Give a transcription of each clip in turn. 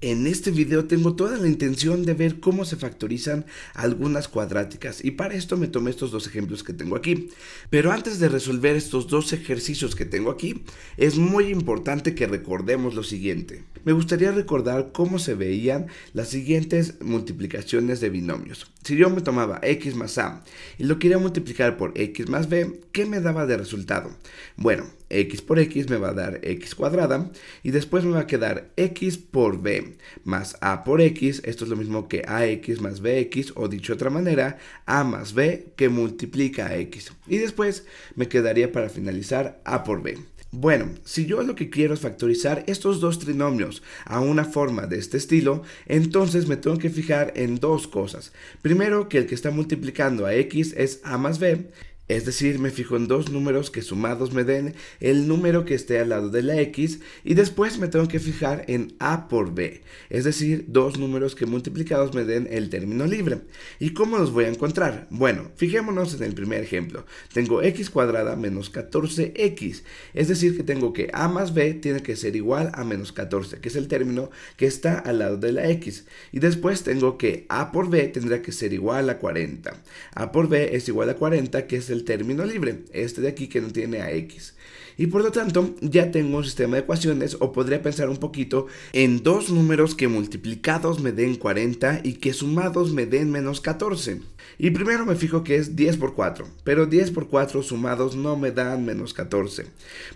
En este video tengo toda la intención de ver cómo se factorizan algunas cuadráticas y para esto me tomé estos dos ejemplos que tengo aquí. Pero antes de resolver estos dos ejercicios que tengo aquí, es muy importante que recordemos lo siguiente. Me gustaría recordar cómo se veían las siguientes multiplicaciones de binomios. Si yo me tomaba x más a y lo quería multiplicar por x más b, ¿qué me daba de resultado? Bueno, x por x me va a dar x cuadrada y después me va a quedar x por b más a por x, esto es lo mismo que ax más bx o dicho de otra manera, a más b que multiplica a x y después me quedaría para finalizar a por b. Bueno, si yo lo que quiero es factorizar estos dos trinomios a una forma de este estilo, entonces me tengo que fijar en dos cosas. Primero, que el que está multiplicando a x es a más b es decir, me fijo en dos números que sumados me den el número que esté al lado de la x y después me tengo que fijar en a por b, es decir, dos números que multiplicados me den el término libre. ¿Y cómo los voy a encontrar? Bueno, fijémonos en el primer ejemplo. Tengo x cuadrada menos 14x, es decir que tengo que a más b tiene que ser igual a menos 14, que es el término que está al lado de la x. Y después tengo que a por b tendrá que ser igual a 40. a por b es igual a 40, que es el término libre, este de aquí que no tiene a x. Y por lo tanto, ya tengo un sistema de ecuaciones o podría pensar un poquito en dos números que multiplicados me den 40 y que sumados me den menos 14. Y primero me fijo que es 10 por 4, pero 10 por 4 sumados no me dan menos 14.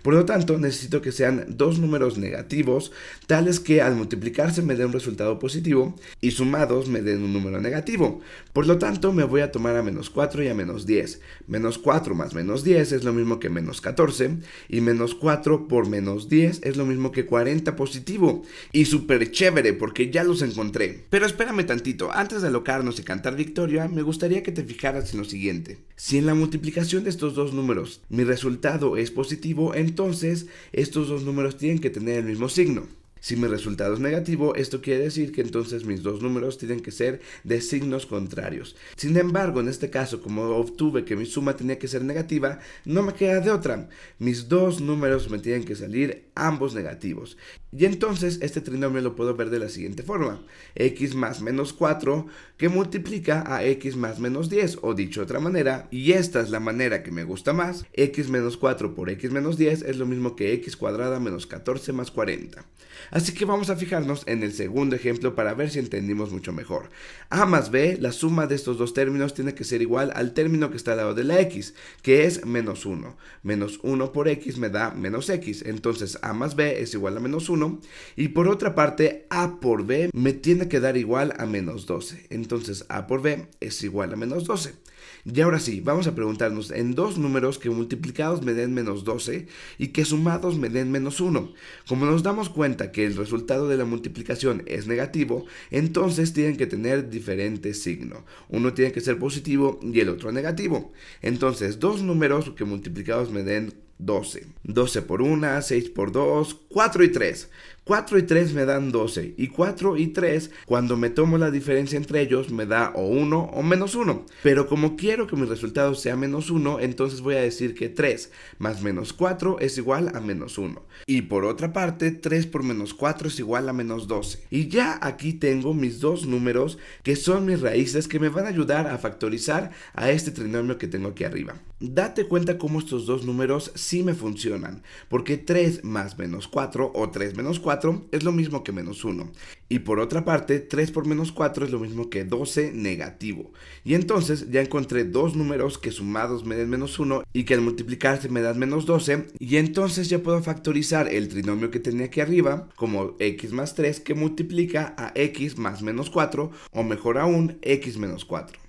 Por lo tanto, necesito que sean dos números negativos, tales que al multiplicarse me den un resultado positivo y sumados me den un número negativo. Por lo tanto, me voy a tomar a menos 4 y a menos 10. Menos 4 más menos 10 es lo mismo que menos 14 y menos 4 por menos 10 es lo mismo que 40 positivo. Y súper chévere porque ya los encontré. Pero espérame tantito, antes de alocarnos y cantar victoria, me gusta gustaría que te fijaras en lo siguiente. Si en la multiplicación de estos dos números mi resultado es positivo, entonces estos dos números tienen que tener el mismo signo. Si mi resultado es negativo, esto quiere decir que entonces mis dos números tienen que ser de signos contrarios. Sin embargo, en este caso, como obtuve que mi suma tenía que ser negativa, no me queda de otra. Mis dos números me tienen que salir ambos negativos. Y entonces este trinomio lo puedo ver de la siguiente forma. x más menos 4 que multiplica a x más menos 10, o dicho de otra manera, y esta es la manera que me gusta más, x menos 4 por x menos 10 es lo mismo que x cuadrada menos 14 más 40. Así que vamos a fijarnos en el segundo ejemplo para ver si entendimos mucho mejor. A más B, la suma de estos dos términos tiene que ser igual al término que está al lado de la X, que es menos 1. Menos 1 por X me da menos X. Entonces A más B es igual a menos 1. Y por otra parte, A por B me tiene que dar igual a menos 12. Entonces A por B es igual a menos 12. Y ahora sí, vamos a preguntarnos en dos números que multiplicados me den menos 12 y que sumados me den menos 1. Como nos damos cuenta que el resultado de la multiplicación es negativo, entonces tienen que tener diferente signo. Uno tiene que ser positivo y el otro negativo. Entonces, dos números que multiplicados me den 12. 12 por 1, 6 por 2, 4 y 3. 4 y 3 me dan 12 y 4 y 3 cuando me tomo la diferencia entre ellos me da o 1 o menos 1. Pero como quiero que mi resultado sea menos 1, entonces voy a decir que 3 más menos 4 es igual a menos 1. Y por otra parte, 3 por menos 4 es igual a menos 12. Y ya aquí tengo mis dos números que son mis raíces que me van a ayudar a factorizar a este trinomio que tengo aquí arriba. Date cuenta cómo estos dos números sí me funcionan, porque 3 más menos 4 o 3 menos 4 es lo mismo que menos 1. Y por otra parte, 3 por menos 4 es lo mismo que 12 negativo. Y entonces ya encontré dos números que sumados me den menos 1 y que al multiplicarse me dan menos 12. Y entonces ya puedo factorizar el trinomio que tenía aquí arriba como x más 3 que multiplica a x más menos 4 o mejor aún x menos 4.